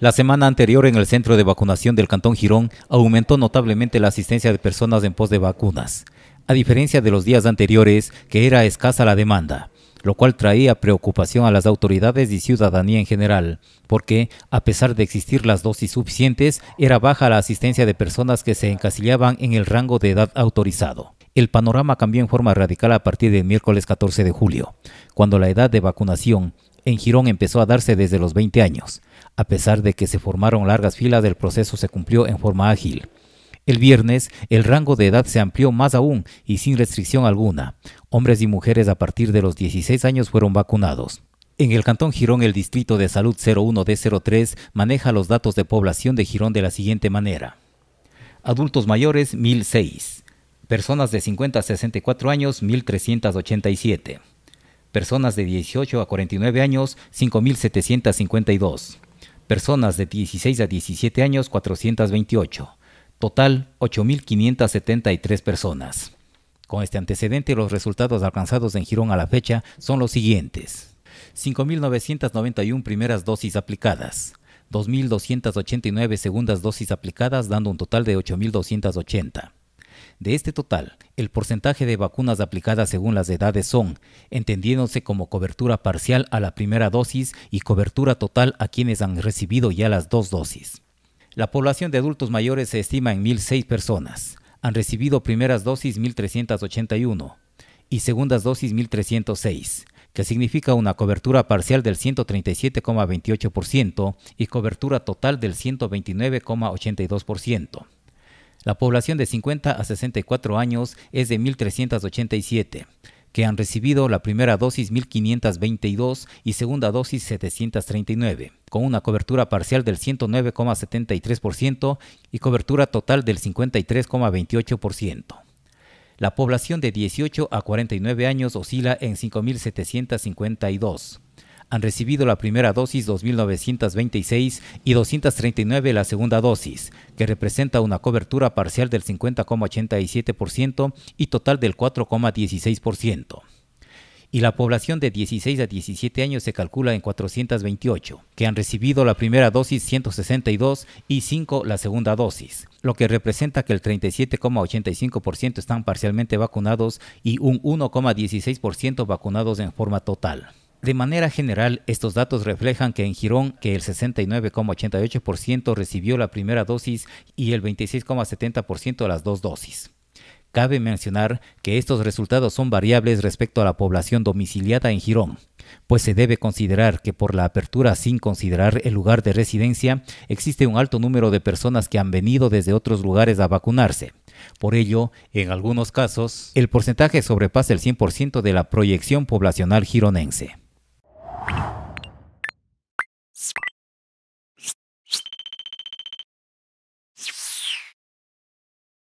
La semana anterior en el centro de vacunación del Cantón Girón aumentó notablemente la asistencia de personas en pos de vacunas, a diferencia de los días anteriores que era escasa la demanda, lo cual traía preocupación a las autoridades y ciudadanía en general, porque a pesar de existir las dosis suficientes, era baja la asistencia de personas que se encasillaban en el rango de edad autorizado. El panorama cambió en forma radical a partir del miércoles 14 de julio, cuando la edad de vacunación en Girón empezó a darse desde los 20 años. A pesar de que se formaron largas filas, el proceso se cumplió en forma ágil. El viernes, el rango de edad se amplió más aún y sin restricción alguna. Hombres y mujeres a partir de los 16 años fueron vacunados. En el Cantón Girón, el Distrito de Salud 01D03 maneja los datos de población de Girón de la siguiente manera. Adultos mayores, 1006. Personas de 50 a 64 años, 1387 personas de 18 a 49 años 5.752, personas de 16 a 17 años 428, total 8.573 personas. Con este antecedente, los resultados alcanzados en Girón a la fecha son los siguientes. 5.991 primeras dosis aplicadas, 2.289 segundas dosis aplicadas, dando un total de 8.280. De este total, el porcentaje de vacunas aplicadas según las edades son, entendiéndose como cobertura parcial a la primera dosis y cobertura total a quienes han recibido ya las dos dosis. La población de adultos mayores se estima en 1.006 personas. Han recibido primeras dosis 1.381 y segundas dosis 1.306 que significa una cobertura parcial del 137,28% y cobertura total del 129,82%. La población de 50 a 64 años es de 1.387 que han recibido la primera dosis 1.522 y segunda dosis 739, con una cobertura parcial del 109,73% y cobertura total del 53,28%. La población de 18 a 49 años oscila en 5.752 han recibido la primera dosis 2.926 y 239 la segunda dosis, que representa una cobertura parcial del 50,87% y total del 4,16% y la población de 16 a 17 años se calcula en 428, que han recibido la primera dosis 162 y 5 la segunda dosis, lo que representa que el 37,85% están parcialmente vacunados y un 1,16% vacunados en forma total. De manera general, estos datos reflejan que en Girón, que el 69,88% recibió la primera dosis y el 26,70% las dos dosis. Cabe mencionar que estos resultados son variables respecto a la población domiciliada en Girón, pues se debe considerar que por la apertura sin considerar el lugar de residencia existe un alto número de personas que han venido desde otros lugares a vacunarse. Por ello, en algunos casos, el porcentaje sobrepasa el 100% de la proyección poblacional gironense.